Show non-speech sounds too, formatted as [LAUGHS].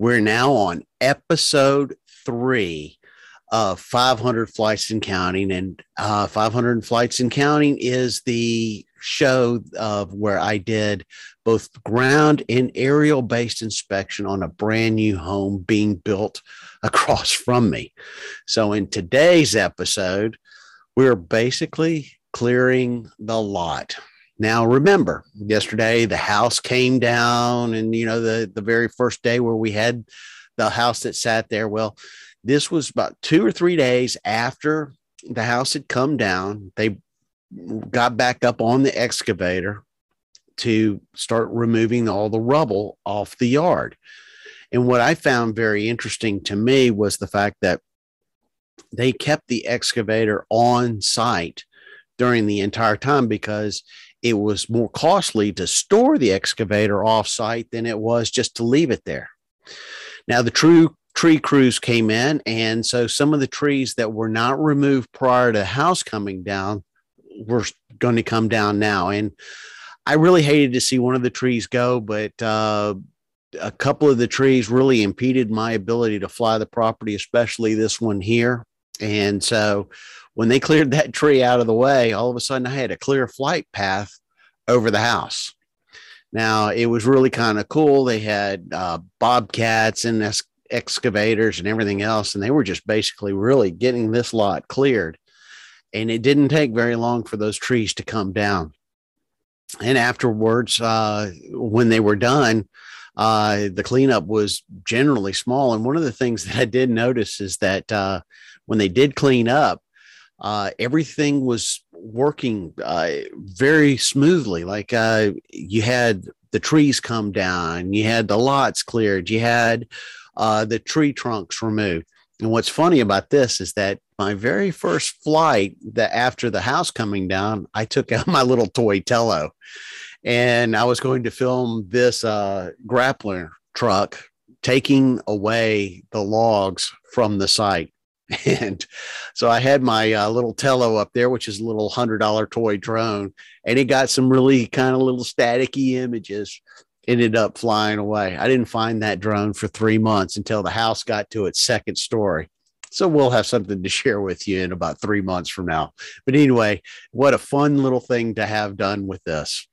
We're now on episode three of 500 Flights and Counting. And uh, 500 Flights and Counting is the show of where I did both ground and aerial based inspection on a brand new home being built across from me. So in today's episode, we're basically clearing the lot. Now, remember, yesterday the house came down, and you know, the, the very first day where we had the house that sat there. Well, this was about two or three days after the house had come down. They got back up on the excavator to start removing all the rubble off the yard. And what I found very interesting to me was the fact that they kept the excavator on site during the entire time because it was more costly to store the excavator offsite than it was just to leave it there. Now, the true tree crews came in, and so some of the trees that were not removed prior to the house coming down were going to come down now. And I really hated to see one of the trees go, but uh, a couple of the trees really impeded my ability to fly the property, especially this one here. And so when they cleared that tree out of the way, all of a sudden I had a clear flight path over the house. Now it was really kind of cool. They had uh, bobcats and es- excavators and everything else, and they were just basically really getting this lot cleared. And it didn't take very long for those trees to come down. And afterwards, uh, when they were done, uh, the cleanup was generally small. And one of the things that I did notice is that uh, when they did clean up, uh, everything was working uh, very smoothly. Like uh, you had the trees come down, you had the lots cleared, you had uh, the tree trunks removed. And what's funny about this is that my very first flight, that after the house coming down, I took out [LAUGHS] my little toy Tello, and I was going to film this uh, grappler truck taking away the logs from the site [LAUGHS] And so I had my uh, little Tello up there, which is a little hundred dollar toy drone, and it got some really kind of little staticky images. Ended up flying away. I didn't find that drone for three months until the house got to its second story. So we'll have something to [LAUGHS] share with you in about three months from now. But anyway, what a fun little thing to have done with this.